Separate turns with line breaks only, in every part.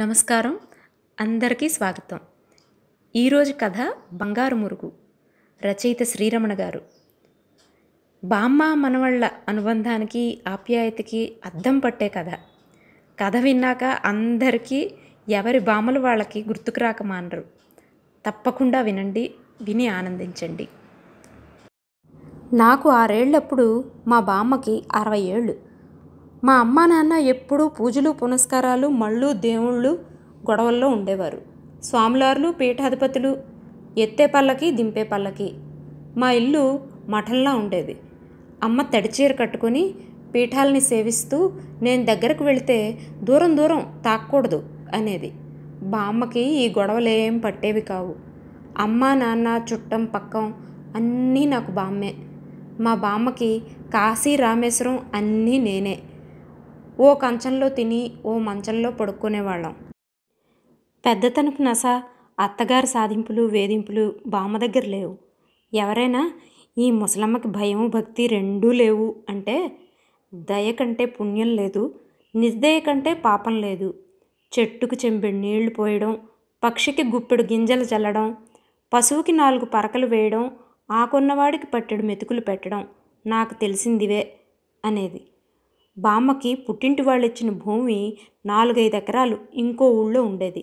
నమస్కారం అందరికీ స్వాగతం ఈరోజు కథ బంగారు మురుగు రచయిత శ్రీరమణ గారు బామ్మ మనవళ్ళ అనుబంధానికి ఆప్యాయతకి అద్దం పట్టే కథ కథ విన్నాక అందరికీ ఎవరి బామ్మలు వాళ్ళకి గుర్తుకు రాక మానరు తప్పకుండా వినండి విని ఆనందించండి నాకు ఆరేళ్ళప్పుడు మా బామ్మకి అరవై ఏళ్ళు మా అమ్మ నాన్న ఎప్పుడూ పూజలు పునస్కారాలు మళ్ళు దేవుళ్ళు గొడవల్లో ఉండేవారు స్వాములార్లు పీఠాధిపతులు ఎత్తే పల్లకి దింపే పల్లకి మా ఇల్లు మఠంలా ఉండేది అమ్మ తడిచీర కట్టుకుని పీఠాలని సేవిస్తూ నేను దగ్గరకు వెళితే దూరం దూరం తాకూడదు అనేది బామ్మకి ఈ గొడవలేం పట్టేవి కావు అమ్మ నాన్న చుట్టం పక్కం అన్నీ నాకు బామ్మే మా బామ్మకి కాశీ రామేశ్వరం అన్నీ నేనే ఓ కంచంలో తిని ఓ మంచంలో పడుక్కునేవాళ్ళం తనకు నస అత్తగారి సాధింపులు వేధింపులు బామ్మ దగ్గర లేవు ఎవరైనా ఈ ముసలమ్మకి భయం భక్తి రెండూ లేవు అంటే దయ కంటే పుణ్యం లేదు నిర్దయ కంటే పాపం లేదు చెట్టుకు చెంబెడు నీళ్లు పోయడం పక్షికి గుప్పెడు గింజలు చల్లడం పశువుకి నాలుగు పరకలు వేయడం ఆకున్నవాడికి పట్టెడు మెతుకులు పెట్టడం నాకు తెలిసిందివే అనేది బామ్మకి పుట్టింటి వాళ్ళు ఇచ్చిన భూమి నాలుగైదు ఎకరాలు ఇంకో ఊళ్ళో ఉండేది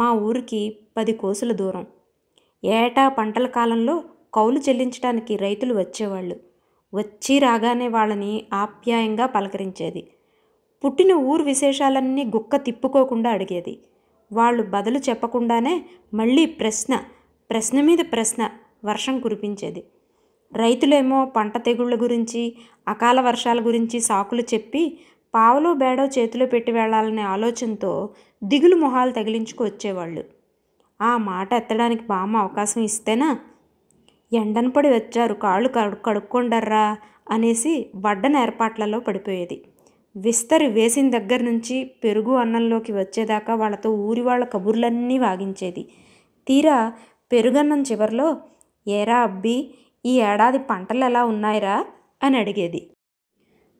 మా ఊరికి పది కోసుల దూరం ఏటా పంటల కాలంలో కౌలు చెల్లించడానికి రైతులు వచ్చేవాళ్ళు వచ్చి రాగానే వాళ్ళని ఆప్యాయంగా పలకరించేది పుట్టిన ఊరు విశేషాలన్నీ గుక్క తిప్పుకోకుండా అడిగేది వాళ్ళు బదులు చెప్పకుండానే మళ్ళీ ప్రశ్న ప్రశ్న మీద ప్రశ్న వర్షం కురిపించేది రైతులేమో పంట తెగుళ్ళ గురించి అకాల వర్షాల గురించి సాకులు చెప్పి పావలో బేడో చేతిలో పెట్టి వెళ్ళాలనే ఆలోచనతో దిగులు మొహాలు తగిలించుకు వచ్చేవాళ్ళు ఆ మాట ఎత్తడానికి బామ్మ అవకాశం ఇస్తేనా ఎండన పడి వచ్చారు కాళ్ళు కడు కడుక్కొండర్రా అనేసి వడ్డన ఏర్పాట్లలో పడిపోయేది విస్తరి వేసిన దగ్గర నుంచి పెరుగు అన్నంలోకి వచ్చేదాకా వాళ్ళతో ఊరి వాళ్ళ కబుర్లన్నీ వాగించేది తీరా పెరుగన్నం చివరిలో ఏరా అబ్బి ఈ ఏడాది పంటలు ఎలా ఉన్నాయిరా అని అడిగేది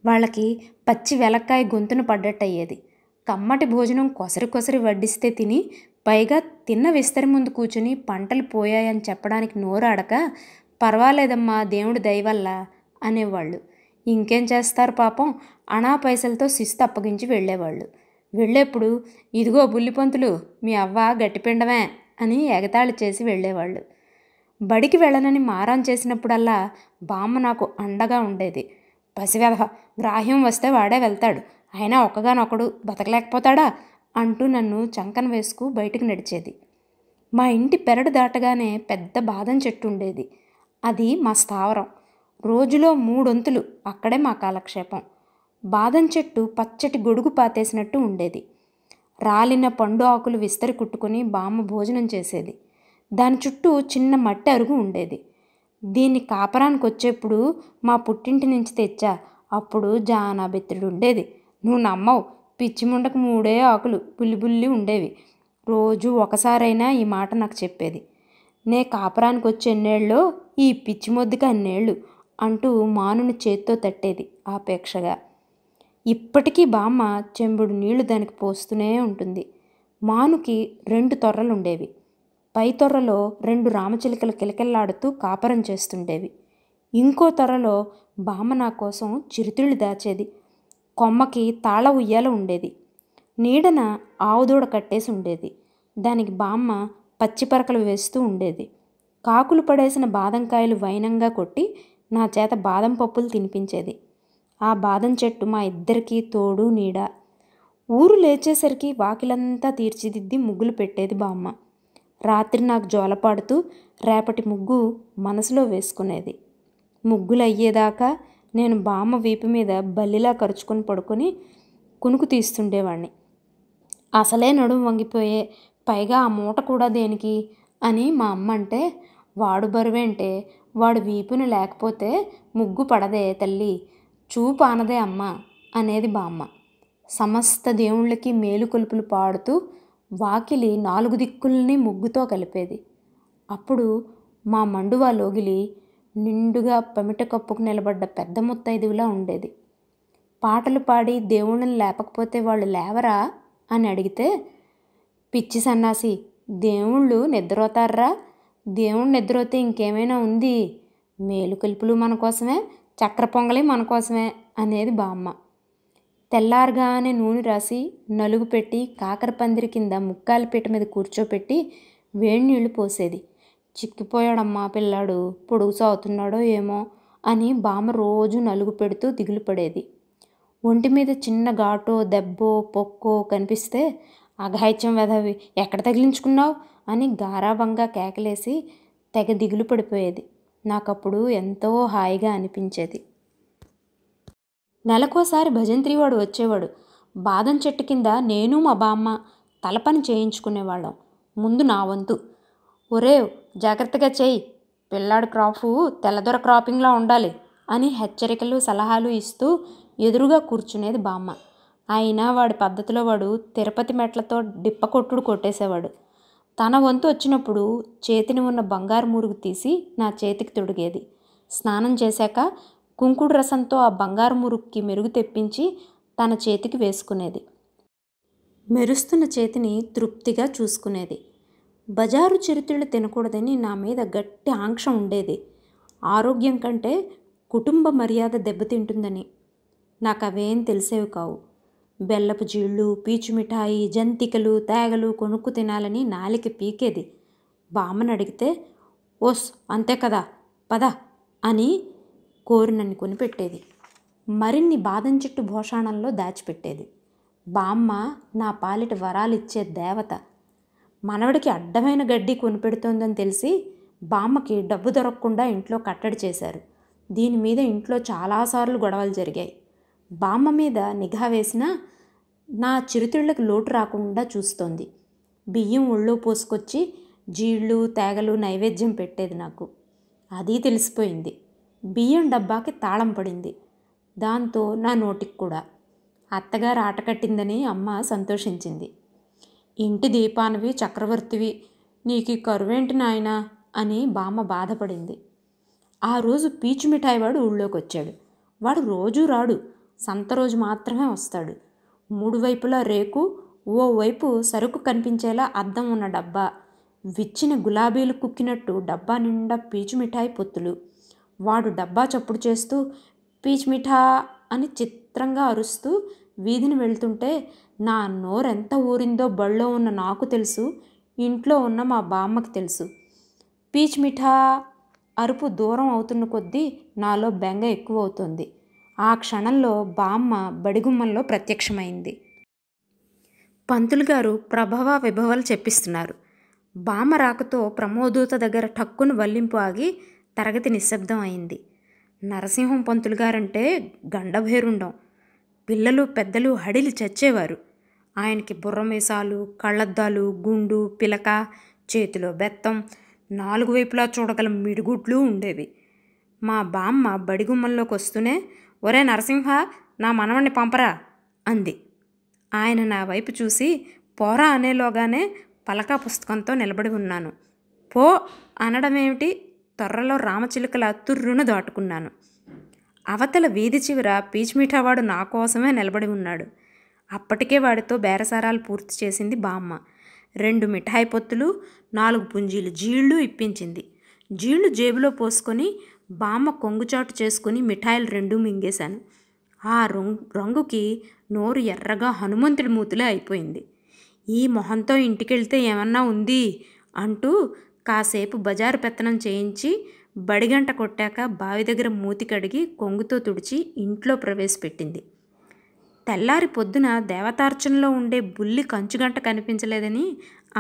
వాళ్ళకి పచ్చి వెలక్కాయ గొంతును పడ్డట్టయ్యేది కమ్మటి భోజనం కొసరి కొసరి వడ్డిస్తే తిని పైగా తిన్న విస్తరి ముందు కూర్చుని పంటలు పోయాయని చెప్పడానికి నోరు అడక పర్వాలేదమ్మా దేవుడు దయవల్ల అనేవాళ్ళు ఇంకేం చేస్తారు పాపం అనా పైసలతో శిస్తు అప్పగించి వెళ్ళేవాళ్ళు వెళ్ళేప్పుడు ఇదిగో బుల్లిపంతులు మీ అవ్వ గట్టిపిండమే అని ఎగతాళి చేసి వెళ్ళేవాళ్ళు బడికి వెళ్ళనని మారాన్ చేసినప్పుడల్లా బామ్మ నాకు అండగా ఉండేది పసివెధ గ్రాహ్యం వస్తే వాడే వెళ్తాడు అయినా ఒక్కగానొక్కడు బతకలేకపోతాడా అంటూ నన్ను చంకన వేసుకు బయటకు నడిచేది మా ఇంటి పెరడు దాటగానే పెద్ద బాదం చెట్టు ఉండేది అది మా స్థావరం రోజులో మూడొంతులు అక్కడే మా కాలక్షేపం బాదం చెట్టు పచ్చటి గొడుగు పాతేసినట్టు ఉండేది రాలిన పండు ఆకులు విస్తరి కుట్టుకుని బామ్మ భోజనం చేసేది దాని చుట్టూ చిన్న మట్టి అరుగు ఉండేది దీన్ని కాపరానికి వచ్చేప్పుడు మా పుట్టింటి నుంచి తెచ్చా అప్పుడు జానాబెత్తుడు ఉండేది నువ్వు నమ్మవు పిచ్చిముండకు మూడే ఆకులు బుల్లిబుల్లి ఉండేవి రోజు ఒకసారైనా ఈ మాట నాకు చెప్పేది నే కాపురానికి వచ్చి ఎన్నేళ్ళో ఈ పిచ్చి మొద్దుకి అన్నేళ్ళు అంటూ మానుని చేత్తో తట్టేది ఆపేక్షగా ఇప్పటికీ బామ్మ చెంబుడు నీళ్లు దానికి పోస్తూనే ఉంటుంది మానుకి రెండు తొర్రలుండేవి పై తొరలో రెండు రామచిలుకలు కిలకిల్లాడుతూ కాపరం చేస్తుండేవి ఇంకో తొరలో బామ్మ నా కోసం చిరుతిళ్ళు దాచేది కొమ్మకి తాళ ఉయ్యాల ఉండేది నీడన ఆవుదూడ కట్టేసి ఉండేది దానికి బామ్మ పచ్చిపరకలు వేస్తూ ఉండేది కాకులు పడేసిన బాదంకాయలు వైనంగా కొట్టి నా చేత బాదం పప్పులు తినిపించేది ఆ బాదం చెట్టు మా ఇద్దరికీ తోడు నీడ ఊరు లేచేసరికి వాకిలంతా తీర్చిదిద్ది ముగ్గులు పెట్టేది బామ్మ రాత్రి నాకు జోలపాడుతూ రేపటి ముగ్గు మనసులో వేసుకునేది ముగ్గులు అయ్యేదాకా నేను బామ్మ వీపు మీద బల్లిలా కరుచుకొని పడుకొని కునుకు తీస్తుండేవాణ్ణి అసలే నడుము వంగిపోయే పైగా ఆ మూట కూడా దేనికి అని మా అమ్మ అంటే వాడు బరువేంటే వాడు వీపుని లేకపోతే ముగ్గు పడదే తల్లి చూపు అనదే అమ్మ అనేది బామ్మ సమస్త దేవుళ్ళకి మేలుకొలుపులు పాడుతూ వాకిలి నాలుగు దిక్కుల్ని ముగ్గుతో కలిపేది అప్పుడు మా మండువా లోగిలి నిండుగా పమిట కప్పుకు నిలబడ్డ పెద్ద ముత్తైదువులా ఉండేది పాటలు పాడి దేవుణ్ణి లేపకపోతే వాళ్ళు లేవరా అని అడిగితే పిచ్చి సన్నాసి దేవుళ్ళు నిద్రపోతారా దేవుణ్ణి నిద్రపోతే ఇంకేమైనా ఉంది మేలు కలుపులు మన కోసమే చక్ర పొంగలి మన కోసమే అనేది బామ్మ తెల్లారుగానే నూనె రాసి నలుగు పెట్టి కాకర పందిరి కింద ముక్కాల పీట మీద కూర్చోపెట్టి వేడి నీళ్లు పోసేది చిక్కిపోయాడమ్మా పిల్లాడు పొడుగు సాగుతున్నాడో ఏమో అని బామ్మ రోజు నలుగు పెడుతూ దిగులు పడేది ఒంటి మీద చిన్న ఘాటో దెబ్బో పొక్కో కనిపిస్తే అఘాయిత్యం వెధవి ఎక్కడ తగిలించుకున్నావు అని గారాభంగా కేకలేసి తెగ దిగులు పడిపోయేది నాకప్పుడు ఎంతో హాయిగా అనిపించేది నెలకోసారి భజంత్రివాడు వచ్చేవాడు బాదం చెట్టు కింద నేను మా బామ్మ తలపని చేయించుకునేవాళ్ళం ముందు నా వంతు ఒరే జాగ్రత్తగా చేయి పిల్లాడి క్రాపు తెల్లదొర క్రాపింగ్లా ఉండాలి అని హెచ్చరికలు సలహాలు ఇస్తూ ఎదురుగా కూర్చునేది బామ్మ అయినా వాడి పద్ధతిలో వాడు తిరుపతి మెట్లతో డిప్ప కొట్టుడు కొట్టేసేవాడు తన వంతు వచ్చినప్పుడు చేతిని ఉన్న బంగారు మురుగు తీసి నా చేతికి తొడిగేది స్నానం చేశాక కుంకుడు రసంతో ఆ బంగారు మురుక్కి మెరుగు తెప్పించి తన చేతికి వేసుకునేది మెరుస్తున్న చేతిని తృప్తిగా చూసుకునేది బజారు చిరుతిళ్ళు తినకూడదని నా మీద గట్టి ఆంక్ష ఉండేది ఆరోగ్యం కంటే కుటుంబ మర్యాద దెబ్బతింటుందని నాకు అవేం తెలిసేవి కావు బెల్లపు జీళ్ళు పీచు మిఠాయి జంతికలు తేగలు కొనుక్కు తినాలని నాలికి పీకేది బామ్మను అడిగితే ఓస్ అంతే కదా పద అని కోరిననుకుని పెట్టేది మరిన్ని బాదం చెట్టు భోషాణంలో దాచిపెట్టేది బామ్మ నా పాలిట వరాలిచ్చే దేవత మనవడికి అడ్డమైన గడ్డి కొనిపెడుతోందని తెలిసి బామ్మకి డబ్బు దొరకకుండా ఇంట్లో కట్టడి చేశారు దీని మీద ఇంట్లో చాలాసార్లు గొడవలు జరిగాయి బామ్మ మీద నిఘా వేసినా నా చిరుతిళ్ళకి లోటు రాకుండా చూస్తోంది బియ్యం ఒళ్ళో పోసుకొచ్చి జీళ్ళు తేగలు నైవేద్యం పెట్టేది నాకు అది తెలిసిపోయింది బియ్యం డబ్బాకి తాళం పడింది దాంతో నా నోటికి కూడా అత్తగారు ఆట కట్టిందని అమ్మ సంతోషించింది ఇంటి దీపానివి చక్రవర్తివి నీకు కరువేంటి నాయనా అని బామ్మ బాధపడింది ఆ రోజు పీచు మిఠాయి వాడు ఊళ్ళోకి వచ్చాడు వాడు రోజూ రాడు సంత రోజు మాత్రమే వస్తాడు మూడు వైపులా రేకు ఓ వైపు సరుకు కనిపించేలా అద్దం ఉన్న డబ్బా విచ్చిన గులాబీలు కుక్కినట్టు డబ్బా నిండా పీచు మిఠాయి పొత్తులు వాడు డబ్బా చప్పుడు చేస్తూ పీచ్ మిఠా అని చిత్రంగా అరుస్తూ వీధిని వెళ్తుంటే నా నోరెంత ఊరిందో బళ్ళో ఉన్న నాకు తెలుసు ఇంట్లో ఉన్న మా బామ్మకి తెలుసు పీచ్ మిఠా అరుపు దూరం అవుతున్న కొద్దీ నాలో బెంగ ఎక్కువ అవుతుంది ఆ క్షణంలో బామ్మ బడిగుమ్మల్లో ప్రత్యక్షమైంది పంతులు గారు ప్రభవ విభవాలు చెప్పిస్తున్నారు బామ్మ రాకతో ప్రమోదూత దగ్గర ఠక్కును వల్లింపు ఆగి తరగతి నిశ్శబ్దం అయింది నరసింహం పంతులు గారంటే గండభేరుండం పిల్లలు పెద్దలు హడిలి చచ్చేవారు ఆయనకి బుర్రమేసాలు కళ్ళద్దాలు గుండు పిలక చేతిలో బెత్తం నాలుగు వైపులా చూడగల మిడిగుడ్లు ఉండేవి మా బామ్మ బడిగుమ్మల్లోకి వస్తూనే ఒరే నరసింహ నా మనవణ్ణి పంపరా అంది ఆయన నా వైపు చూసి పోరా అనేలోగానే పలకా పుస్తకంతో నిలబడి ఉన్నాను పో అనడమేమిటి తొర్రలో రామచిలుకల తుర్రును దాటుకున్నాను అవతల వీధి చివర పీచిమిఠావాడు నా కోసమే నిలబడి ఉన్నాడు అప్పటికే వాడితో బేరసారాలు పూర్తి చేసింది బామ్మ రెండు మిఠాయి పొత్తులు నాలుగు పుంజీలు జీళ్ళు ఇప్పించింది జీళ్ళు జేబులో పోసుకొని బామ్మ కొంగుచాటు చేసుకుని మిఠాయిలు రెండు మింగేశాను ఆ రంగు రంగుకి నోరు ఎర్రగా హనుమంతుడి మూతులే అయిపోయింది ఈ మొహంతో ఇంటికెళ్తే ఏమన్నా ఉంది అంటూ కాసేపు బజారు పెత్తనం చేయించి బడిగంట కొట్టాక బావి దగ్గర మూతి కడిగి కొంగుతో తుడిచి ఇంట్లో ప్రవేశపెట్టింది తెల్లారి పొద్దున దేవతార్చనలో ఉండే బుల్లి కంచుగంట కనిపించలేదని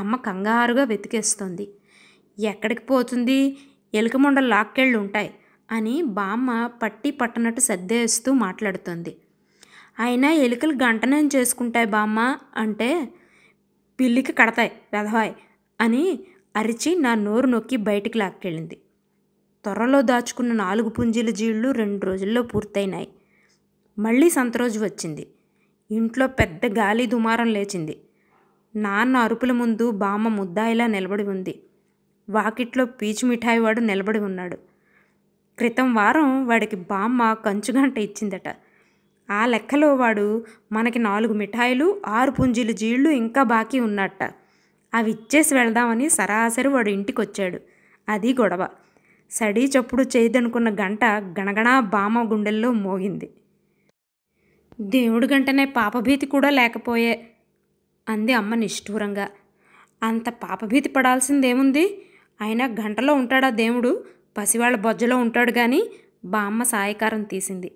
అమ్మ కంగారుగా వెతికేస్తోంది ఎక్కడికి పోతుంది ఎలుకమొండ లాక్కెళ్ళు ఉంటాయి అని బామ్మ పట్టి పట్టనట్టు సర్దేస్తూ మాట్లాడుతోంది అయినా ఎలుకలు గంటనేం చేసుకుంటాయి బామ్మ అంటే పిల్లికి కడతాయి పెదవాయి అని అరిచి నా నోరు నొక్కి బయటికి లాక్కెళ్ళింది త్వరలో దాచుకున్న నాలుగు పుంజీల జీళ్ళు రెండు రోజుల్లో పూర్తయినాయి మళ్ళీ సంతరోజు వచ్చింది ఇంట్లో పెద్ద గాలి దుమారం లేచింది నాన్న అరుపుల ముందు బామ్మ ముద్దాయిలా నిలబడి ఉంది వాకిట్లో పీచు మిఠాయి వాడు నిలబడి ఉన్నాడు క్రితం వారం వాడికి బామ్మ కంచుగంట ఇచ్చిందట ఆ లెక్కలో వాడు మనకి నాలుగు మిఠాయిలు ఆరు పుంజీలు జీళ్ళు ఇంకా బాకీ ఉన్నట్ట అవి ఇచ్చేసి వెళదామని సరాసరి వాడు ఇంటికి వచ్చాడు అది గొడవ సడీ చప్పుడు చేయదనుకున్న గంట గణగణా బామ గుండెల్లో మోగింది దేవుడి గంటనే పాపభీతి కూడా లేకపోయే అంది అమ్మ నిష్ఠూరంగా అంత పాపభీతి పడాల్సిందేముంది అయినా గంటలో ఉంటాడా దేవుడు పసివాళ్ళ బొజ్జలో ఉంటాడు కానీ బామ్మ సాయకారం తీసింది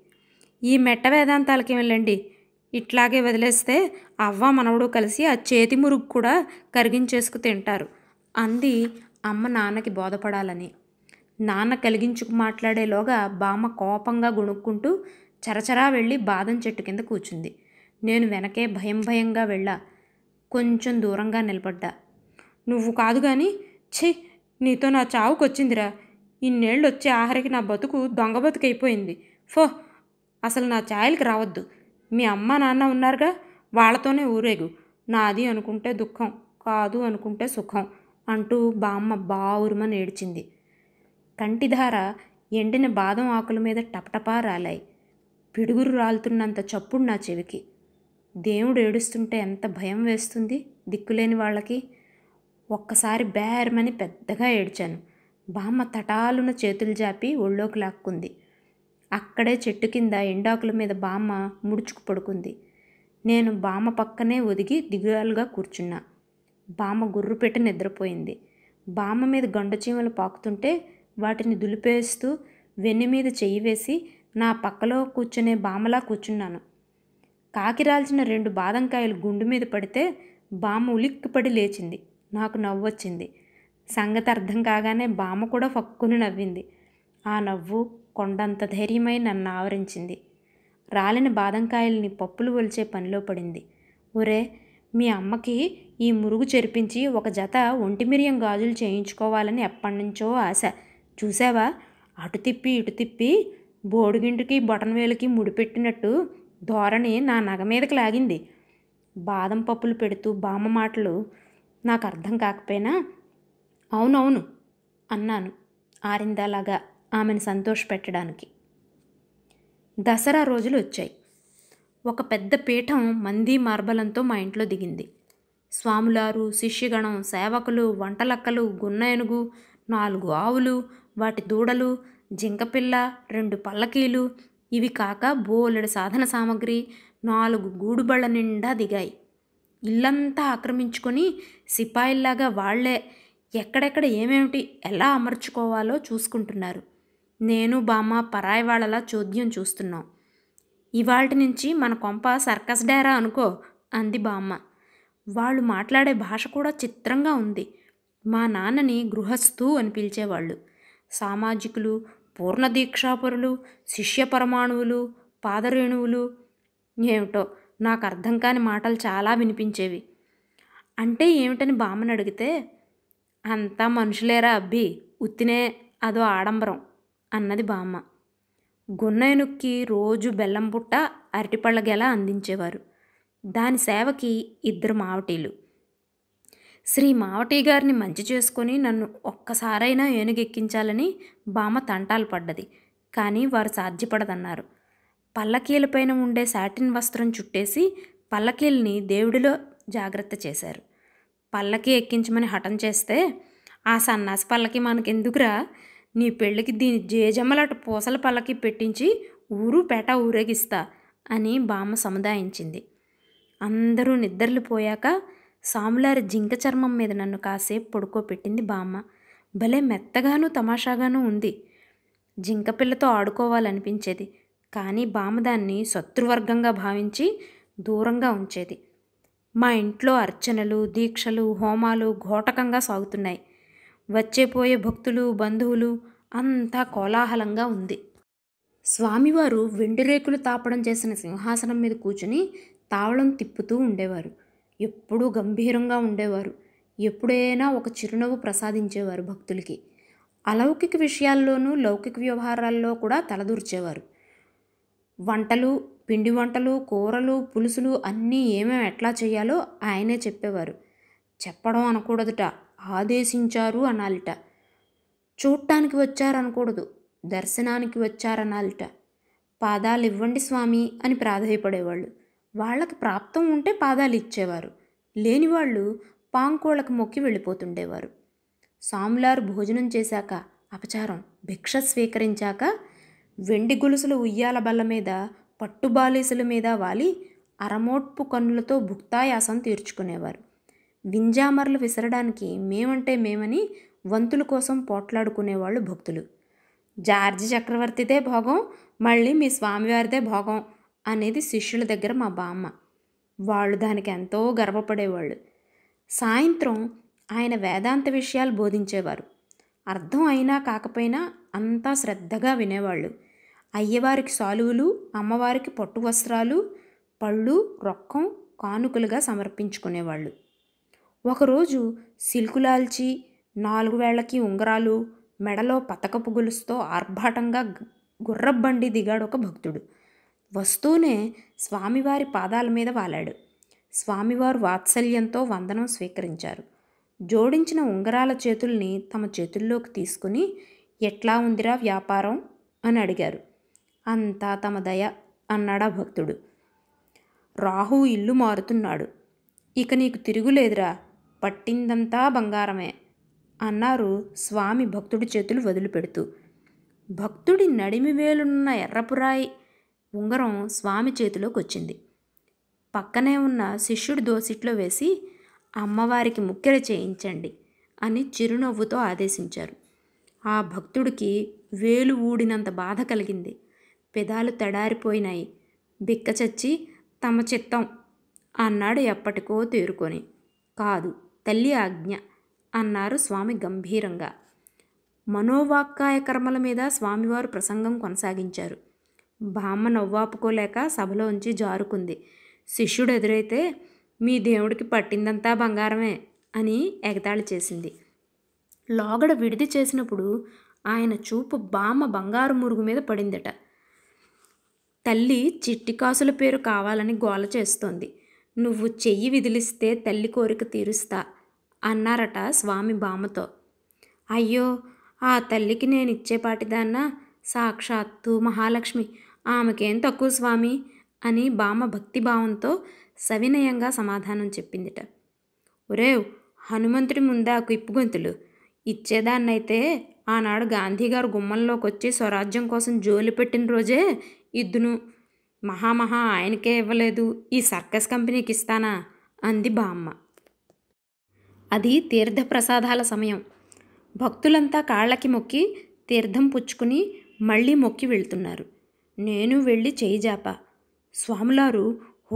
ఈ మెట్ట వేదాంతాలకి వెళ్ళండి ఇట్లాగే వదిలేస్తే అవ్వ మనవడు కలిసి ఆ చేతి మురుగు కూడా కరిగించేసుకు తింటారు అంది అమ్మ నాన్నకి బోధపడాలని నాన్న కలిగించుకు మాట్లాడేలోగా బామ్మ కోపంగా గుణుక్కుంటూ చరచరా వెళ్ళి బాదం చెట్టు కింద కూర్చుంది నేను వెనకే భయం భయంగా వెళ్ళా కొంచెం దూరంగా నిలబడ్డా నువ్వు కాదు కానీ ఛీ నీతో నా చావుకొచ్చిందిరా ఇన్నేళ్ళు వచ్చే ఆహరికి నా బతుకు దొంగ బతుకైపోయింది ఫో అసలు నా ఛాయలకి రావద్దు మీ అమ్మ నాన్న ఉన్నారుగా వాళ్ళతోనే ఊరేగు నాది అనుకుంటే దుఃఖం కాదు అనుకుంటే సుఖం అంటూ బామ్మ బావురుమని ఏడ్చింది కంటిధార ఎండిన బాదం ఆకుల మీద టపటపా రాలాయి పిడుగురు రాలుతున్నంత చప్పుడు నా చెవికి దేవుడు ఏడుస్తుంటే ఎంత భయం వేస్తుంది దిక్కులేని వాళ్ళకి ఒక్కసారి బేరమని పెద్దగా ఏడ్చాను బామ్మ తటాలున చేతులు జాపి ఒళ్ళోకి లాక్కుంది అక్కడే చెట్టు కింద ఎండాకుల మీద బామ్మ ముడుచుకు పడుకుంది నేను బామ్మ పక్కనే ఒదిగి దిగాలుగా కూర్చున్నా బామ్మ గుర్రుపెట్ట నిద్రపోయింది బామ్మ మీద గండచీమలు పాకుతుంటే వాటిని దులిపేస్తూ వెన్ను మీద చెయ్యి వేసి నా పక్కలో కూర్చునే బామ్మలా కూర్చున్నాను కాకిరాల్చిన రెండు బాదంకాయలు గుండు మీద పడితే బామ్మ ఉలిక్కిపడి లేచింది నాకు నవ్వొచ్చింది సంగతి అర్థం కాగానే బామ్మ కూడా ఫక్కుని నవ్వింది ఆ నవ్వు కొండంత ధైర్యమై నన్ను ఆవరించింది రాలిన బాదంకాయల్ని పప్పులు ఒలిచే పనిలో పడింది ఒరే మీ అమ్మకి ఈ మురుగు చెరిపించి ఒక జత ఒంటిమిరియం గాజులు చేయించుకోవాలని ఎప్పటినుంచో ఆశ చూసావా అటు తిప్పి ఇటు తిప్పి బోడిగింటికి బొటనవేలుకి ముడిపెట్టినట్టు ధోరణి నా నగ మీదకి లాగింది బాదం పప్పులు పెడుతూ బామ్మ మాటలు నాకు అర్థం కాకపోయినా అవునవును అన్నాను ఆరిందలాగా ఆమెను సంతోషపెట్టడానికి దసరా రోజులు వచ్చాయి ఒక పెద్ద పీఠం మంది మార్బలంతో మా ఇంట్లో దిగింది స్వాములారు శిష్యగణం సేవకులు వంటలక్కలు గున్నయనుగు నాలుగు ఆవులు వాటి దూడలు జింకపిల్ల రెండు పల్లకీలు ఇవి కాక బోలెడు సాధన సామాగ్రి నాలుగు గూడుబళ్ళ నిండా దిగాయి ఇల్లంతా ఆక్రమించుకొని సిపాయిల్లాగా వాళ్లే ఎక్కడెక్కడ ఏమేమిటి ఎలా అమర్చుకోవాలో చూసుకుంటున్నారు నేను బామ్మ పరాయి వాళ్ళలా చోద్యం చూస్తున్నాం ఇవాటి నుంచి మన కొంప సర్కస్ డేరా అనుకో అంది బామ్మ వాళ్ళు మాట్లాడే భాష కూడా చిత్రంగా ఉంది మా నాన్నని గృహస్థు అని పిలిచేవాళ్ళు సామాజికులు పూర్ణదీక్షాపరులు పరమాణువులు పాదరేణువులు ఏమిటో నాకు అర్థం కాని మాటలు చాలా వినిపించేవి అంటే ఏమిటని బామ్మని అడిగితే అంతా మనుషులేరా అబ్బి ఉత్తినే అదో ఆడంబరం అన్నది బామ్మ గున్నయనుక్కి రోజు బెల్లం పుట్ట అరటిపళ్ళ గెల అందించేవారు దాని సేవకి ఇద్దరు మావటీలు శ్రీ మావటి గారిని మంచి చేసుకొని నన్ను ఒక్కసారైనా ఏనుగెక్కించాలని బామ్మ తంటాలు పడ్డది కానీ వారు సాధ్యపడదన్నారు పల్లకీలపైన ఉండే సాటిన్ వస్త్రం చుట్టేసి పల్లకీల్ని దేవుడిలో జాగ్రత్త చేశారు పల్లకీ ఎక్కించమని హఠం చేస్తే ఆ సన్నాసి పల్లకి మనకెందుకురా నీ పెళ్ళికి దీని జేజమ్మలాట పూసల పల్లకి పెట్టించి ఊరు పేట ఊరేగిస్తా అని బామ్మ సముదాయించింది అందరూ నిద్రలిపోయాక సాములారి జింక చర్మం మీద నన్ను కాసేపు పడుకోపెట్టింది బామ్మ భలే మెత్తగాను తమాషాగాను ఉంది జింక పిల్లతో ఆడుకోవాలనిపించేది కానీ బామ్మ దాన్ని శత్రువర్గంగా భావించి దూరంగా ఉంచేది మా ఇంట్లో అర్చనలు దీక్షలు హోమాలు ఘోటకంగా సాగుతున్నాయి వచ్చేపోయే భక్తులు బంధువులు అంతా కోలాహలంగా ఉంది స్వామివారు వెండిరేకులు తాపడం చేసిన సింహాసనం మీద కూర్చుని తావళం తిప్పుతూ ఉండేవారు ఎప్పుడూ గంభీరంగా ఉండేవారు ఎప్పుడైనా ఒక చిరునవ్వు ప్రసాదించేవారు భక్తులకి అలౌకిక విషయాల్లోనూ లౌకిక వ్యవహారాల్లో కూడా తలదూర్చేవారు వంటలు పిండి వంటలు కూరలు పులుసులు అన్నీ ఏమేమి ఎట్లా చేయాలో ఆయనే చెప్పేవారు చెప్పడం అనకూడదుట ఆదేశించారు అనాలిట చూడటానికి వచ్చారనకూడదు దర్శనానికి వచ్చారనాలిట పాదాలు ఇవ్వండి స్వామి అని ప్రాధాయపడేవాళ్ళు వాళ్ళకి ప్రాప్తం ఉంటే పాదాలు ఇచ్చేవారు లేనివాళ్ళు పాంకోళ్ళకు మొక్కి వెళ్ళిపోతుండేవారు సాములారు భోజనం చేశాక అపచారం భిక్ష స్వీకరించాక వెండి గొలుసుల ఉయ్యాల బల్ల మీద పట్టుబాలీసుల మీద వాలి అరమోట్పు కన్నులతో భుక్తాయాసం తీర్చుకునేవారు వింజామర్లు విసరడానికి మేమంటే మేమని వంతుల కోసం పోట్లాడుకునేవాళ్ళు భక్తులు జార్జి చక్రవర్తిదే భోగం మళ్ళీ మీ స్వామివారిదే భోగం అనేది శిష్యుల దగ్గర మా బామ్మ వాళ్ళు దానికి ఎంతో గర్వపడేవాళ్ళు సాయంత్రం ఆయన వేదాంత విషయాలు బోధించేవారు అర్థం అయినా కాకపోయినా అంతా శ్రద్ధగా వినేవాళ్ళు అయ్యవారికి సాలువులు అమ్మవారికి పట్టు వస్త్రాలు పళ్ళు రొక్కం కానుకలుగా సమర్పించుకునేవాళ్ళు ఒకరోజు సిల్కులాల్చి నాలుగు వేళ్లకి ఉంగరాలు మెడలో పతకపు గొలుస్తో ఆర్భాటంగా గుర్రబ్బండి దిగాడు ఒక భక్తుడు వస్తూనే స్వామివారి పాదాల మీద వాలాడు స్వామివారు వాత్సల్యంతో వందనం స్వీకరించారు జోడించిన ఉంగరాల చేతుల్ని తమ చేతుల్లోకి తీసుకుని ఎట్లా ఉందిరా వ్యాపారం అని అడిగారు అంతా తమ దయ అన్నాడా భక్తుడు రాహు ఇల్లు మారుతున్నాడు ఇక నీకు తిరుగులేదురా పట్టిందంతా బంగారమే అన్నారు స్వామి భక్తుడి చేతులు వదిలిపెడుతూ భక్తుడి నడిమి వేలున్న ఎర్రపురాయి ఉంగరం స్వామి చేతిలోకి వచ్చింది పక్కనే ఉన్న శిష్యుడి దోసిట్లో వేసి అమ్మవారికి ముక్కెర చేయించండి అని చిరునవ్వుతో ఆదేశించారు ఆ భక్తుడికి వేలు ఊడినంత బాధ కలిగింది పెదాలు తడారిపోయినాయి బిక్కచచ్చి తమ చిత్తం అన్నాడు ఎప్పటికో తేరుకొని కాదు తల్లి ఆజ్ఞ అన్నారు స్వామి గంభీరంగా మనోవాక్కాయ కర్మల మీద స్వామివారు ప్రసంగం కొనసాగించారు బామ్మ నవ్వాపుకోలేక సభలో ఉంచి జారుకుంది శిష్యుడు ఎదురైతే మీ దేవుడికి పట్టిందంతా బంగారమే అని ఎగతాళి చేసింది లోగడ విడిది చేసినప్పుడు ఆయన చూపు బామ్మ బంగారు మురుగు మీద పడిందట తల్లి చిట్టి కాసుల పేరు కావాలని గోల చేస్తోంది నువ్వు చెయ్యి విదిలిస్తే తల్లి కోరిక తీరుస్తా అన్నారట స్వామి బామతో అయ్యో ఆ తల్లికి నేను ఇచ్చేపాటిదాన్న సాక్షాత్తు మహాలక్ష్మి ఆమెకేం తక్కువ స్వామి అని భామ భక్తిభావంతో సవినయంగా సమాధానం చెప్పిందిట ఒరేవ్ హనుమంతుడి ముందే ఆ ఇప్పుగొంతులు ఇచ్చేదాన్నైతే ఆనాడు గాంధీగారు గుమ్మంలోకి వచ్చి స్వరాజ్యం కోసం జోలి పెట్టిన రోజే ఇద్దును మహామహా ఆయనకే ఇవ్వలేదు ఈ సర్కస్ కంపెనీకి ఇస్తానా అంది బామ్మ అది తీర్థప్రసాదాల సమయం భక్తులంతా కాళ్ళకి మొక్కి తీర్థం పుచ్చుకుని మళ్ళీ మొక్కి వెళ్తున్నారు నేను వెళ్ళి చేయిజాప స్వాములారు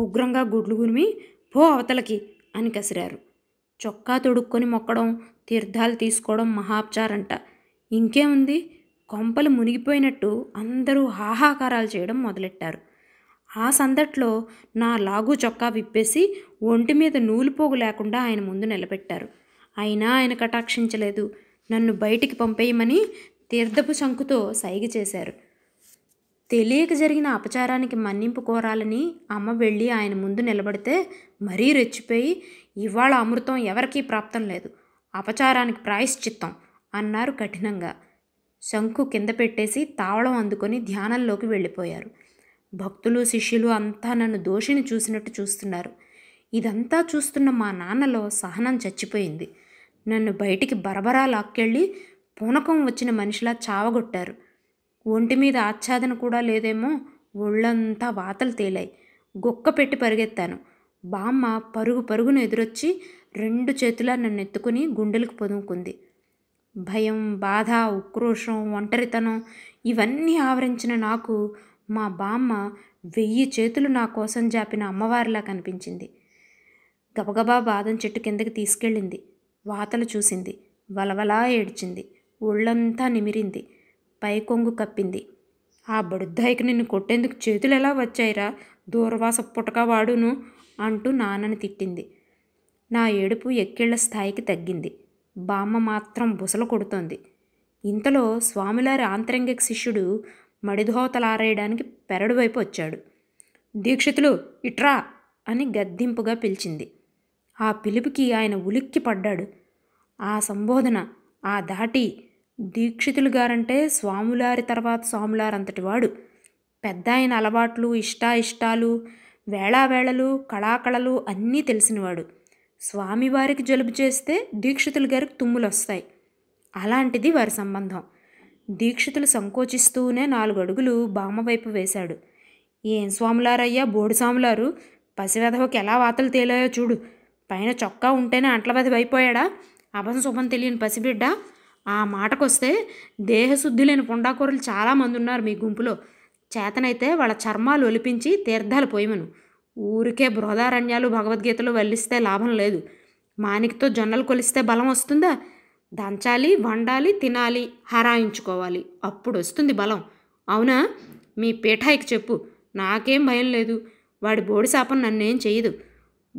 ఉగ్రంగా గుడ్లు గురిమి పో అవతలకి అని కసిరారు చొక్కా తొడుక్కొని మొక్కడం తీర్థాలు తీసుకోవడం మహాప్చారంట ఇంకేముంది కొంపలు మునిగిపోయినట్టు అందరూ హాహాకారాలు చేయడం మొదలెట్టారు ఆ సందట్లో నా లాగు చొక్కా విప్పేసి ఒంటి మీద నూలుపోగు లేకుండా ఆయన ముందు నిలబెట్టారు అయినా ఆయన కటాక్షించలేదు నన్ను బయటికి పంపేయమని తీర్థపు శంకుతో సైగ చేశారు తెలియక జరిగిన అపచారానికి మన్నింపు కోరాలని అమ్మ వెళ్ళి ఆయన ముందు నిలబడితే మరీ రెచ్చిపోయి ఇవాళ అమృతం ఎవరికీ ప్రాప్తం లేదు అపచారానికి ప్రాయశ్చిత్తం అన్నారు కఠినంగా శంకు కింద పెట్టేసి తావళం అందుకొని ధ్యానంలోకి వెళ్ళిపోయారు భక్తులు శిష్యులు అంతా నన్ను దోషిని చూసినట్టు చూస్తున్నారు ఇదంతా చూస్తున్న మా నాన్నలో సహనం చచ్చిపోయింది నన్ను బయటికి బరబరా లాక్కెళ్ళి పూనకం వచ్చిన మనిషిలా చావగొట్టారు ఒంటి మీద ఆచ్ఛాదన కూడా లేదేమో ఒళ్ళంతా వాతలు తేలాయి గొక్క పెట్టి పరిగెత్తాను బామ్మ పరుగు పరుగును ఎదురొచ్చి రెండు చేతులా నన్ను ఎత్తుకుని గుండెలకు పొదుముకుంది భయం బాధ ఉక్రోషం ఒంటరితనం ఇవన్నీ ఆవరించిన నాకు మా బామ్మ వెయ్యి చేతులు నా కోసం జాపిన అమ్మవారిలా కనిపించింది గబగబా బాదం చెట్టు కిందకి తీసుకెళ్ళింది వాతలు చూసింది వలవలా ఏడ్చింది ఒళ్ళంతా నిమిరింది పైకొంగు కప్పింది ఆ బడుద్దాయికి నిన్ను కొట్టేందుకు చేతులు ఎలా వచ్చాయిరా దూర్వాస పుటక వాడును అంటూ నాన్నని తిట్టింది నా ఏడుపు ఎక్కేళ్ల స్థాయికి తగ్గింది బామ్మ మాత్రం బుసలు కొడుతోంది ఇంతలో స్వామిలారి ఆంతరంగిక శిష్యుడు మడిధోతలారేయడానికి పెరడు వైపు వచ్చాడు దీక్షితులు ఇట్రా అని గద్దింపుగా పిలిచింది ఆ పిలుపుకి ఆయన ఉలిక్కి పడ్డాడు ఆ సంబోధన ఆ దాటి దీక్షితులు గారంటే స్వాములారి తర్వాత వాడు పెద్ద ఆయన అలవాట్లు ఇష్టాయిష్టాలు వేళావేళలు కళాకళలు అన్నీ తెలిసినవాడు స్వామివారికి జలుబు చేస్తే దీక్షితులు గారికి తుమ్ములు వస్తాయి అలాంటిది వారి సంబంధం దీక్షితులు సంకోచిస్తూనే నాలుగు అడుగులు బామ్మ వైపు వేశాడు ఏం స్వాములారయ్యా బోడి స్వాములారు పసివెధవకి ఎలా వాతలు తేలాయో చూడు పైన చొక్కా ఉంటేనే అంట్లవెధవి అయిపోయాడా అభం శుభం తెలియని పసిబిడ్డ ఆ మాటకొస్తే దేహశుద్ధి లేని పుండాకూరలు చాలామంది ఉన్నారు మీ గుంపులో చేతనైతే వాళ్ళ చర్మాలు ఒలిపించి తీర్థాలు పోయమను ఊరికే బృహదారణ్యాలు భగవద్గీతలు వల్లిస్తే లాభం లేదు మానికితో జొన్నలు కొలిస్తే బలం వస్తుందా దంచాలి వండాలి తినాలి హరాయించుకోవాలి అప్పుడు వస్తుంది బలం అవునా మీ పేఠాయికి చెప్పు నాకేం భయం లేదు వాడి బోడిశాపం నన్నేం చేయదు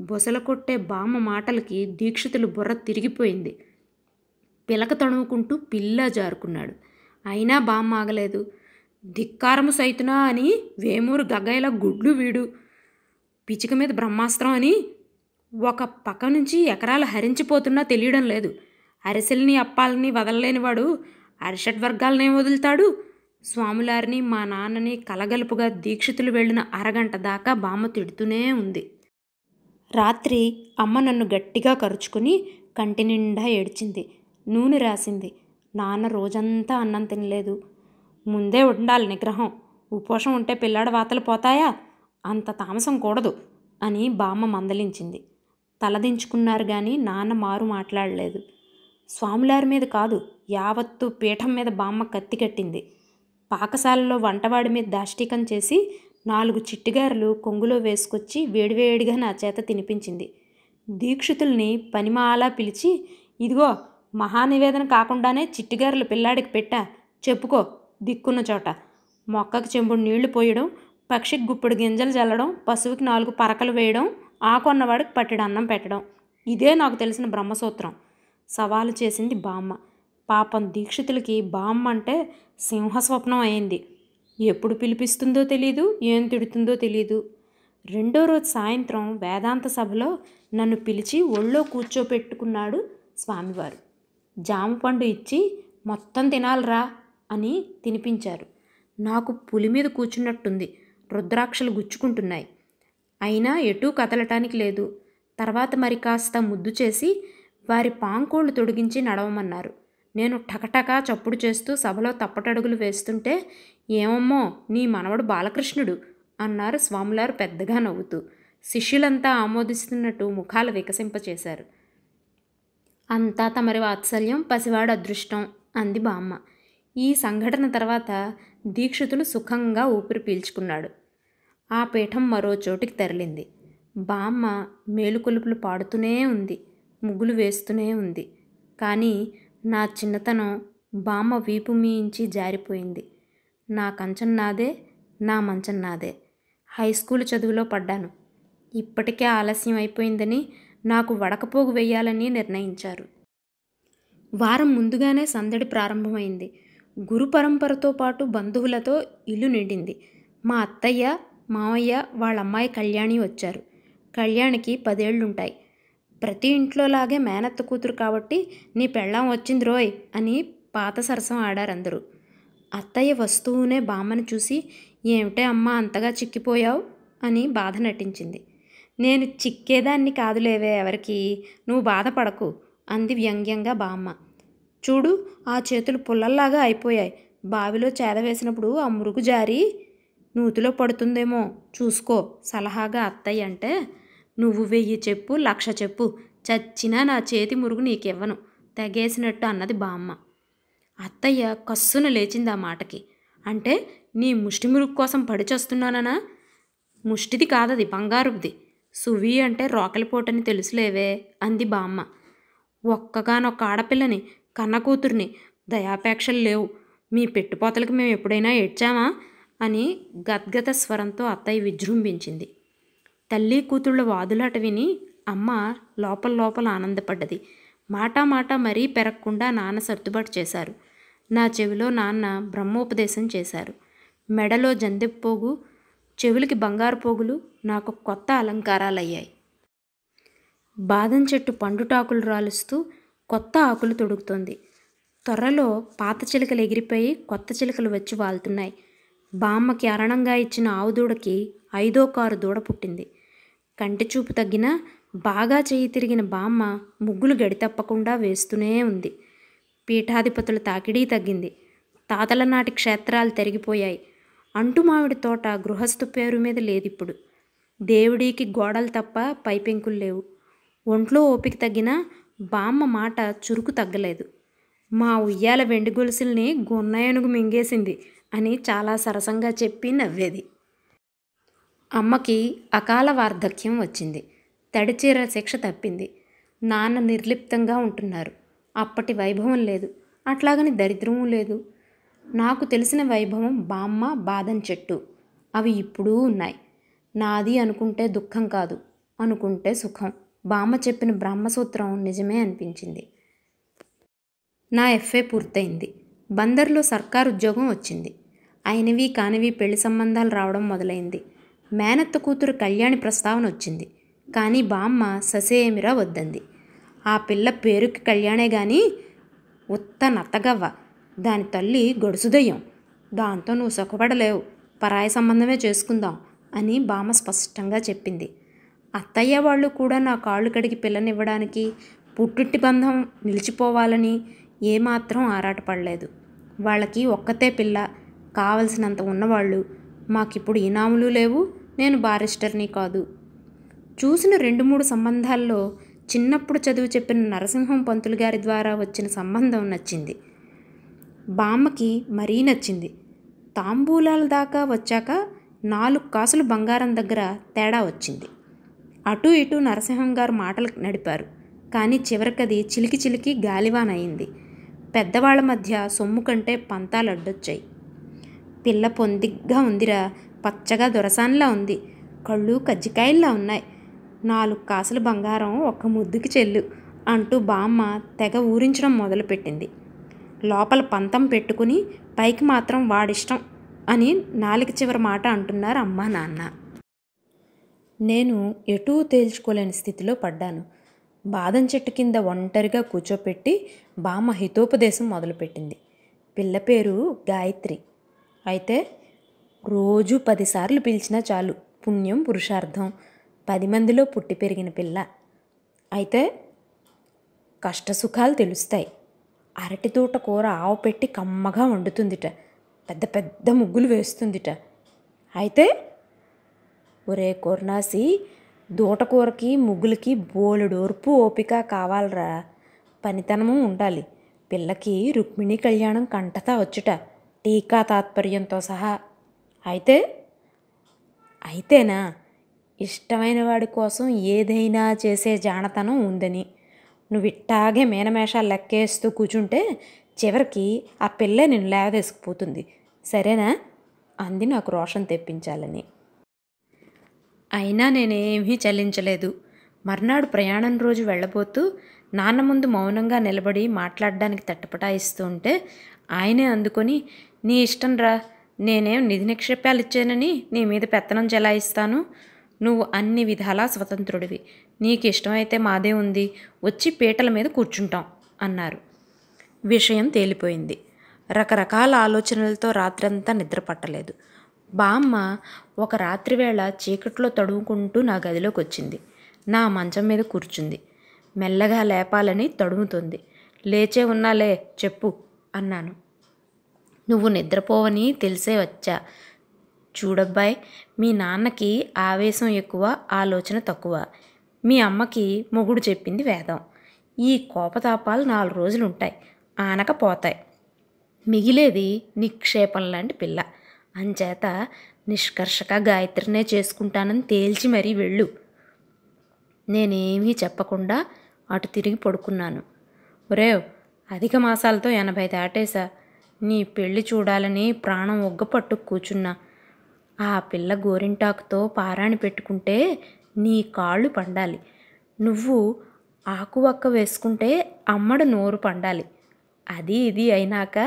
బొసల కొట్టే బామ్మ మాటలకి దీక్షితులు బుర్ర తిరిగిపోయింది పిలక తణువుకుంటూ పిల్ల జారుకున్నాడు అయినా బామ్మ ఆగలేదు ధిక్కారము సైతునా అని వేమూరు గగ్గైల గుడ్లు వీడు పిచిక మీద బ్రహ్మాస్త్రం అని ఒక పక్క నుంచి ఎకరాలు హరించిపోతున్నా తెలియడం లేదు అరిసెల్ని అప్పాలని వదలలేనివాడు అరిషడ్ వర్గాలనే వదులుతాడు స్వాములారిని మా నాన్నని కలగలుపుగా దీక్షితులు వెళ్ళిన అరగంట దాకా బామ్మ తిడుతూనే ఉంది రాత్రి అమ్మ నన్ను గట్టిగా కరుచుకుని కంటి నిండా ఏడ్చింది నూనె రాసింది నాన్న రోజంతా అన్నం తినలేదు ముందే ఉండాలి నిగ్రహం ఉపోషం ఉంటే పిల్లాడ వాతలు పోతాయా అంత తామసం కూడదు అని బామ్మ మందలించింది తలదించుకున్నారు కానీ నాన్న మారు మాట్లాడలేదు స్వాములారి మీద కాదు యావత్తు పీఠం మీద బామ్మ కత్తి కట్టింది పాకశాలలో వంటవాడి మీద దాష్టీకం చేసి నాలుగు చిట్టిగారులు కొంగులో వేసుకొచ్చి వేడివేడిగా నా చేత తినిపించింది దీక్షితుల్ని పనిమాలా పిలిచి ఇదిగో మహానివేదన కాకుండానే చిట్టిగారులు పిల్లాడికి పెట్టా చెప్పుకో దిక్కున్న చోట మొక్కకు చెంబుడు నీళ్లు పోయడం పక్షికి గుప్పుడు గింజలు చల్లడం పశువుకి నాలుగు పరకలు వేయడం ఆకొన్నవాడికి పట్టెడు అన్నం పెట్టడం ఇదే నాకు తెలిసిన బ్రహ్మసూత్రం సవాలు చేసింది బామ్మ పాపం దీక్షితులకి బామ్మ అంటే సింహస్వప్నం అయింది ఎప్పుడు పిలిపిస్తుందో తెలీదు ఏం తిడుతుందో తెలీదు రెండో రోజు సాయంత్రం వేదాంత సభలో నన్ను పిలిచి ఒళ్ళో కూర్చోపెట్టుకున్నాడు స్వామివారు జామ పండు ఇచ్చి మొత్తం తినాలరా అని తినిపించారు నాకు పులి మీద కూర్చున్నట్టుంది రుద్రాక్షలు గుచ్చుకుంటున్నాయి అయినా ఎటూ కదలటానికి లేదు తర్వాత మరి కాస్త ముద్దు చేసి వారి పాంకోళ్ళు తొడిగించి నడవమన్నారు నేను టకటకా చప్పుడు చేస్తూ సభలో తప్పటడుగులు వేస్తుంటే ఏమమ్మో నీ మనవడు బాలకృష్ణుడు అన్నారు స్వాములారు పెద్దగా నవ్వుతూ శిష్యులంతా ఆమోదిస్తున్నట్టు ముఖాలు వికసింపచేశారు అంతా తమరి వాత్సల్యం పసివాడు అదృష్టం అంది బామ్మ ఈ సంఘటన తర్వాత దీక్షితులు సుఖంగా ఊపిరి పీల్చుకున్నాడు ఆ పీఠం మరో చోటికి తరలింది బామ్మ మేలుకొలుపులు పాడుతూనే ఉంది ముగ్గులు వేస్తూనే ఉంది కానీ నా చిన్నతనం బామ్మ వీపు మీంచి జారిపోయింది నా కంచం నాదే నా మంచం నాదే హై స్కూల్ చదువులో పడ్డాను ఇప్పటికే ఆలస్యం అయిపోయిందని నాకు వడకపోగు వేయాలని నిర్ణయించారు వారం ముందుగానే సందడి ప్రారంభమైంది గురు పరంపరతో పాటు బంధువులతో ఇల్లు నిండింది మా అత్తయ్య మామయ్య వాళ్ళ అమ్మాయి కళ్యాణి వచ్చారు కళ్యాణికి పదేళ్లుంటాయి ప్రతి ఇంట్లోలాగే మేనత్త కూతురు కాబట్టి నీ పెళ్ళాం వచ్చింది రోయ్ అని పాత సరసం ఆడారందరూ అత్తయ్య వస్తువునే బామ్మను చూసి ఏమిటే అమ్మ అంతగా చిక్కిపోయావు అని బాధ నటించింది నేను చిక్కేదాన్ని కాదులేవే ఎవరికి నువ్వు బాధపడకు అంది వ్యంగ్యంగా బామ్మ చూడు ఆ చేతులు పుల్లల్లాగా అయిపోయాయి బావిలో చేదవేసినప్పుడు ఆ మురుగు జారి నూతిలో పడుతుందేమో చూసుకో సలహాగా అత్తయ్య అంటే నువ్వు వెయ్యి చెప్పు లక్ష చెప్పు చచ్చినా నా చేతి మురుగు నీకివ్వను తెగేసినట్టు అన్నది బామ్మ అత్తయ్య కస్సును లేచింది ఆ మాటకి అంటే నీ ముష్టి మురుగు కోసం పడిచొస్తున్నానా ముష్టిది కాదది బంగారుది సువి అంటే రోకలిపోటని తెలుసులేవే అంది బామ్మ ఒక్కగానొక్క ఆడపిల్లని కన్న కూతుర్ని దయాపేక్షలు లేవు మీ పెట్టుపోతలకు మేము ఎప్పుడైనా ఏడ్చామా అని గద్గత స్వరంతో అత్తయ్య విజృంభించింది తల్లి కూతుళ్ళ వాదులాట విని అమ్మ లోపల లోపల ఆనందపడ్డది మాటా మాట మరీ పెరగకుండా నాన్న సర్దుబాటు చేశారు నా చెవిలో నాన్న బ్రహ్మోపదేశం చేశారు మెడలో జందెప్పోగు చెవులకి బంగారు పోగులు నాకు కొత్త అలంకారాలయ్యాయి బాదం చెట్టు పండుటాకులు రాలుస్తూ కొత్త ఆకులు తొడుగుతోంది త్వరలో పాత చిలుకలు ఎగిరిపోయి కొత్త చిలుకలు వచ్చి వాళ్తున్నాయి బామ్మకి అరణంగా ఇచ్చిన ఆవు దూడకి ఐదో కారు దూడ పుట్టింది కంటి చూపు తగ్గిన బాగా చేయి తిరిగిన బామ్మ ముగ్గులు గడి తప్పకుండా వేస్తూనే ఉంది పీఠాధిపతుల తాకిడీ తగ్గింది తాతల నాటి క్షేత్రాలు తెరిగిపోయాయి అంటు మామిడి తోట గృహస్థు పేరు మీద లేదిప్పుడు దేవుడికి గోడలు తప్ప పైపెంకులు లేవు ఒంట్లో ఓపిక తగ్గిన బామ్మ మాట చురుకు తగ్గలేదు మా ఉయ్యాల వెండి గొలుసుల్ని గొన్నయనుగు మింగేసింది అని చాలా సరసంగా చెప్పి నవ్వేది అమ్మకి అకాల వార్ధక్యం వచ్చింది తడిచీర శిక్ష తప్పింది నాన్న నిర్లిప్తంగా ఉంటున్నారు అప్పటి వైభవం లేదు అట్లాగని దరిద్రము లేదు నాకు తెలిసిన వైభవం బామ్మ బాదం చెట్టు అవి ఇప్పుడూ ఉన్నాయి నాది అనుకుంటే దుఃఖం కాదు అనుకుంటే సుఖం బామ్మ చెప్పిన బ్రహ్మసూత్రం నిజమే అనిపించింది నా ఎఫ్ఏ పూర్తయింది బందర్లో సర్కారు ఉద్యోగం వచ్చింది అయినవి కానివి పెళ్లి సంబంధాలు రావడం మొదలైంది మేనత్త కూతురు కళ్యాణి ప్రస్తావన వచ్చింది కానీ బామ్మ ససేమిరా వద్దంది ఆ పిల్ల పేరుకి కళ్యాణే గాని ఉత్త నత్తగవ్వ దాని తల్లి గొడుసుదయ్యం దాంతో నువ్వు సుఖపడలేవు పరాయ సంబంధమే చేసుకుందాం అని బామ్మ స్పష్టంగా చెప్పింది అత్తయ్య వాళ్ళు కూడా నా కాళ్ళు కడిగి పిల్లనివ్వడానికి పుట్టిట్టి బంధం నిలిచిపోవాలని ఏమాత్రం ఆరాటపడలేదు వాళ్ళకి ఒక్కతే పిల్ల కావలసినంత ఉన్నవాళ్ళు మాకిప్పుడు ఇనాములు లేవు నేను బారిస్టర్ని కాదు చూసిన రెండు మూడు సంబంధాల్లో చిన్నప్పుడు చదువు చెప్పిన నరసింహం పంతులు గారి ద్వారా వచ్చిన సంబంధం నచ్చింది బామ్మకి మరీ నచ్చింది తాంబూలాల దాకా వచ్చాక నాలుగు కాసులు బంగారం దగ్గర తేడా వచ్చింది అటు ఇటు నరసింహం గారు మాటలు నడిపారు కానీ చివరికది చిలికి చిలికి గాలివానయింది పెద్దవాళ్ల మధ్య సొమ్ము కంటే పంతాలు అడ్డొచ్చాయి పిల్ల పొందిగ్గా ఉందిరా పచ్చగా దొరసాన్లా ఉంది కళ్ళు కజ్జికాయల్లా ఉన్నాయి నాలుగు కాసుల బంగారం ఒక్క ముద్దుకి చెల్లు అంటూ బామ్మ తెగ ఊరించడం మొదలుపెట్టింది లోపల పంతం పెట్టుకుని పైకి మాత్రం వాడిష్టం అని నాలుగ చివరి మాట అంటున్నారు అమ్మ నాన్న నేను ఎటూ తేల్చుకోలేని స్థితిలో పడ్డాను బాదం చెట్టు కింద ఒంటరిగా కూర్చోపెట్టి బామ్మ హితోపదేశం మొదలుపెట్టింది పిల్ల పేరు గాయత్రి అయితే రోజు పదిసార్లు పిలిచినా చాలు పుణ్యం పురుషార్థం పది మందిలో పుట్టి పెరిగిన పిల్ల అయితే కష్టసుఖాలు తెలుస్తాయి అరటి తోట కూర ఆవు పెట్టి కమ్మగా వండుతుందిట పెద్ద పెద్ద ముగ్గులు వేస్తుందిట అయితే ఒరే కొర్నాసి దూటకూరకి ముగ్గులకి బోలెడోర్పు ఓపిక కావాలరా పనితనము ఉండాలి పిల్లకి రుక్మిణి కళ్యాణం కంటతా వచ్చుట టీకా తాత్పర్యంతో సహా అయితే అయితేనా ఇష్టమైన వాడి కోసం ఏదైనా చేసే జానతనం ఉందని నువ్వు ఇట్టాగే మేనమేషాలు లెక్కేస్తూ కూర్చుంటే చివరికి ఆ పిల్ల నేను లేవదేసుకుపోతుంది సరేనా అంది నాకు రోషన్ తెప్పించాలని అయినా నేనేమీ చలించలేదు మర్నాడు ప్రయాణం రోజు వెళ్ళబోతూ నాన్న ముందు మౌనంగా నిలబడి మాట్లాడడానికి తట్టపటాయిస్తూ ఉంటే ఆయనే అందుకొని నీ ఇష్టం రా నేనేం నిధి నిక్షేపాలు ఇచ్చానని నీ మీద పెత్తనం జలాయిస్తాను నువ్వు అన్ని విధాలా స్వతంత్రుడివి నీకు ఇష్టమైతే మాదే ఉంది వచ్చి పీటల మీద కూర్చుంటాం అన్నారు విషయం తేలిపోయింది రకరకాల ఆలోచనలతో రాత్రంతా నిద్రపట్టలేదు బామ్మ ఒక రాత్రివేళ చీకట్లో తడుముకుంటూ నా గదిలోకి వచ్చింది నా మంచం మీద కూర్చుంది మెల్లగా లేపాలని తడుముతుంది లేచే ఉన్నాలే చెప్పు అన్నాను నువ్వు నిద్రపోవని తెలిసే వచ్చా చూడబ్బాయ్ మీ నాన్నకి ఆవేశం ఎక్కువ ఆలోచన తక్కువ మీ అమ్మకి మొగుడు చెప్పింది వేదం ఈ కోపతాపాలు నాలుగు రోజులు ఉంటాయి ఆనక పోతాయి మిగిలేది నిక్షేపం లాంటి పిల్ల అంచేత నిష్కర్షక గాయత్రినే చేసుకుంటానని తేల్చి మరీ వెళ్ళు నేనేమీ చెప్పకుండా అటు తిరిగి పడుకున్నాను ఒరే అధిక మాసాలతో ఎనభై దాటేశా నీ పెళ్లి చూడాలని ప్రాణం ఒగ్గపట్టు కూచున్నా ఆ పిల్ల గోరింటాకుతో పారాణి పెట్టుకుంటే నీ కాళ్ళు పండాలి నువ్వు ఆకు వక్క వేసుకుంటే అమ్మడు నోరు పండాలి అది ఇది అయినాక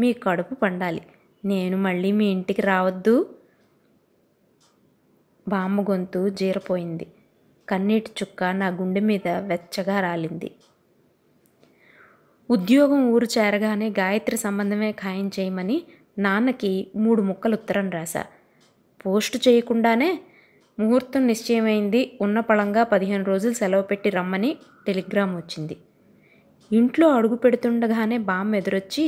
మీ కడుపు పండాలి నేను మళ్ళీ మీ ఇంటికి రావద్దు బామ్మ గొంతు జీరపోయింది కన్నీటి చుక్క నా గుండె మీద వెచ్చగా రాలింది ఉద్యోగం ఊరు చేరగానే గాయత్రి సంబంధమే ఖాయం చేయమని నాన్నకి మూడు ముక్కలు ఉత్తరం రాశా పోస్టు చేయకుండానే ముహూర్తం నిశ్చయమైంది ఉన్న పళంగా పదిహేను రోజులు సెలవు పెట్టి రమ్మని టెలిగ్రామ్ వచ్చింది ఇంట్లో అడుగు పెడుతుండగానే బామ్మ ఎదురొచ్చి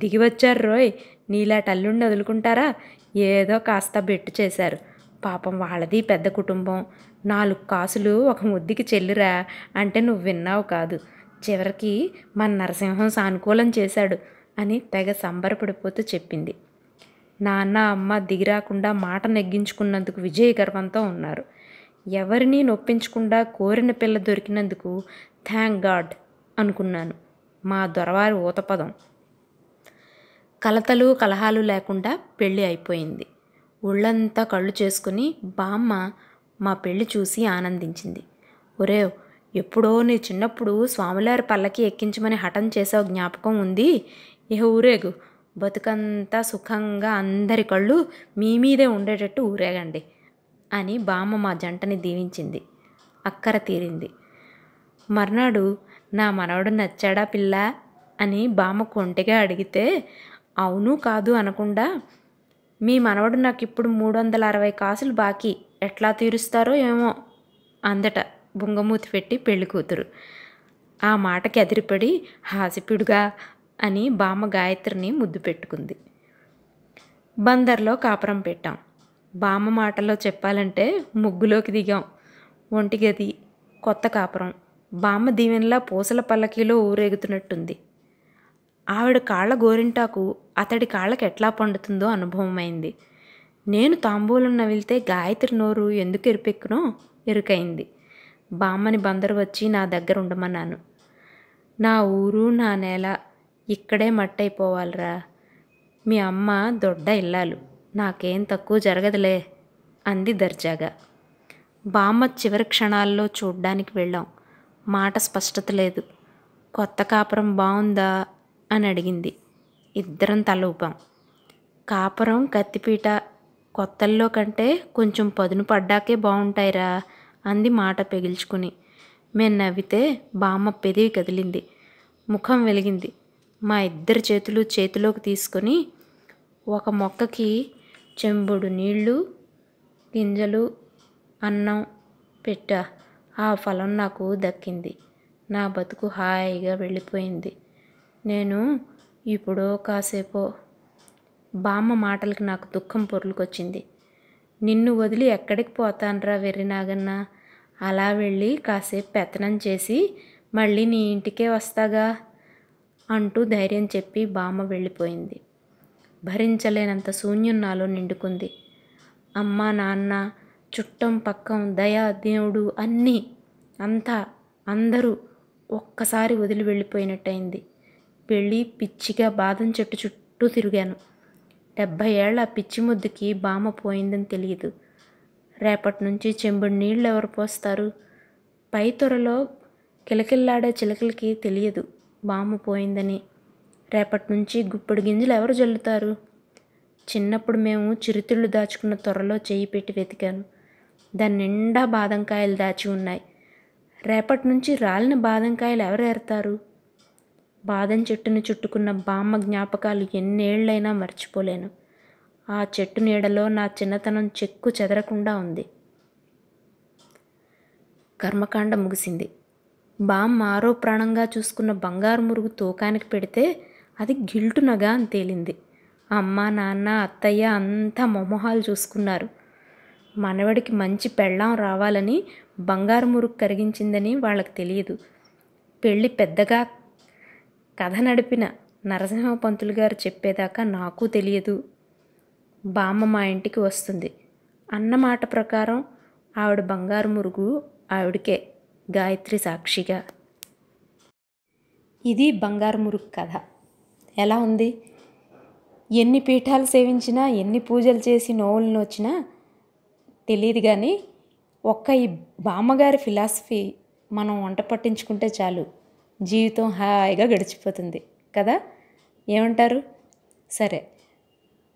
దిగివచ్చారు రోయ్ నీలా టల్లుండి వదులుకుంటారా ఏదో కాస్త బెట్టు చేశారు పాపం వాళ్ళది పెద్ద కుటుంబం నాలుగు కాసులు ఒక ముద్దికి చెల్లిరా అంటే నువ్వు విన్నావు కాదు చివరికి మన నరసింహం సానుకూలం చేశాడు అని తెగ సంబరపడిపోతూ చెప్పింది నాన్న అమ్మ దిగిరాకుండా మాట నెగ్గించుకున్నందుకు విజయ గర్వంతో ఉన్నారు ఎవరిని నొప్పించకుండా కోరిన పిల్ల దొరికినందుకు థ్యాంక్ గాడ్ అనుకున్నాను మా దొరవారి ఊతపదం కలతలు కలహాలు లేకుండా పెళ్ళి అయిపోయింది ఒళ్ళంతా కళ్ళు చేసుకుని బామ్మ మా పెళ్ళి చూసి ఆనందించింది ఒరే ఎప్పుడో నీ చిన్నప్పుడు స్వామిలారి పల్లకి ఎక్కించమని హఠం చేసావు జ్ఞాపకం ఉంది ఇహ ఊరేగు బతుకంతా సుఖంగా అందరి కళ్ళు మీ మీదే ఉండేటట్టు ఊరేగండి అని బామ్మ మా జంటని దీవించింది అక్కర తీరింది మర్నాడు నా మనవడు నచ్చాడా పిల్ల అని బామ్మ కొంటిగా అడిగితే అవును కాదు అనకుండా మీ మనవడు నాకు ఇప్పుడు మూడు వందల అరవై కాసులు బాకీ ఎట్లా తీరుస్తారో ఏమో అందట బుంగమూతి పెట్టి పెళ్లి కూతురు ఆ మాటకి ఎదిరిపడి హాసిపిడుగా అని బామ్మ గాయత్రిని ముద్దు పెట్టుకుంది బందర్లో కాపురం పెట్టాం బామ్మ మాటల్లో చెప్పాలంటే ముగ్గులోకి దిగాం ఒంటి గది కొత్త కాపురం బామ్మ దీవెనలా పూసల పల్లకీలో ఊరేగుతున్నట్టుంది ఆవిడ కాళ్ళ గోరింటాకు అతడి కాళ్ళకి ఎట్లా పండుతుందో అనుభవమైంది నేను తాంబూలం నవిలితే గాయత్రి నోరు ఎందుకు ఎరుపెక్కునో ఎరుకైంది బామ్మని బందరు వచ్చి నా దగ్గర ఉండమన్నాను నా ఊరు నా నేల ఇక్కడే మట్టయిపోవాలరా మీ అమ్మ దొడ్డ ఇల్లాలు నాకేం తక్కువ జరగదులే అంది దర్జాగా బామ్మ చివరి క్షణాల్లో చూడ్డానికి వెళ్ళాం మాట స్పష్టత లేదు కొత్త కాపురం బాగుందా అని అడిగింది ఇద్దరం తల ఊపాం కాపురం కత్తిపీట కొత్తల్లో కంటే కొంచెం పదును పడ్డాకే బాగుంటాయిరా అంది మాట పెగిల్చుకుని మేం నవ్వితే బామ్మ పెదివి కదిలింది ముఖం వెలిగింది మా ఇద్దరి చేతులు చేతిలోకి తీసుకొని ఒక మొక్కకి చెంబుడు నీళ్ళు గింజలు అన్నం పెట్టా ఆ ఫలం నాకు దక్కింది నా బతుకు హాయిగా వెళ్ళిపోయింది నేను ఇప్పుడు కాసేపో బామ్మ మాటలకు నాకు దుఃఖం పొరులుకొచ్చింది నిన్ను వదిలి ఎక్కడికి పోతానరా వెర్రి నాగన్నా అలా వెళ్ళి కాసేపు పెత్తనం చేసి మళ్ళీ నీ ఇంటికే వస్తాగా అంటూ ధైర్యం చెప్పి బామ్మ వెళ్ళిపోయింది భరించలేనంత శూన్యం నాలో నిండుకుంది అమ్మ నాన్న చుట్టం పక్కం దయా దేవుడు అన్నీ అంతా అందరూ ఒక్కసారి వదిలి వెళ్ళిపోయినట్టయింది వెళ్ళి పిచ్చిగా బాదం చెట్టు చుట్టూ తిరిగాను డెబ్భై ఏళ్ళ పిచ్చి ముద్దుకి బామ పోయిందని తెలియదు రేపటి నుంచి చెంబుడు నీళ్ళు ఎవరు పోస్తారు పై తొరలో కిలకిల్లాడే చిలకలకి తెలియదు బామ్మ పోయిందని రేపటి నుంచి గుప్పుడు గింజలు ఎవరు జల్లుతారు చిన్నప్పుడు మేము చిరుతిళ్ళు దాచుకున్న త్వరలో చేయి పెట్టి వెతికాను దాని నిండా బాదంకాయలు దాచి ఉన్నాయి రేపటి నుంచి రాలిన బాదంకాయలు ఎవరు ఏరుతారు బాదం చెట్టును చుట్టుకున్న బామ్మ జ్ఞాపకాలు ఎన్నేళ్లైనా మర్చిపోలేను ఆ చెట్టు నీడలో నా చిన్నతనం చెక్కు చెదరకుండా ఉంది కర్మకాండ ముగిసింది బామ్ మారో ప్రాణంగా చూసుకున్న బంగారు మురుగు తూకానికి పెడితే అది గిల్టునగా అని తేలింది అమ్మ నాన్న అత్తయ్య అంతా మొమోహాలు చూసుకున్నారు మనవడికి మంచి పెళ్ళాం రావాలని బంగారు మురుగు కరిగించిందని వాళ్ళకి తెలియదు పెళ్ళి పెద్దగా కథ నడిపిన నరసింహ పంతులు గారు చెప్పేదాకా నాకు తెలియదు బామ్మ మా ఇంటికి వస్తుంది అన్నమాట ప్రకారం ఆవిడ బంగారు మురుగు ఆవిడకే గాయత్రి సాక్షిగా ఇది బంగారు మురుగు కథ ఎలా ఉంది ఎన్ని పీఠాలు సేవించినా ఎన్ని పూజలు చేసి నోవులు నోచినా తెలియదు కానీ ఒక్క ఈ బామ్మగారి ఫిలాసఫీ మనం వంట పట్టించుకుంటే చాలు జీవితం హాయిగా గడిచిపోతుంది కదా ఏమంటారు సరే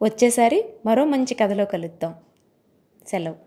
వచ్చేసారి మరో మంచి కథలో కలుద్దాం సెలవు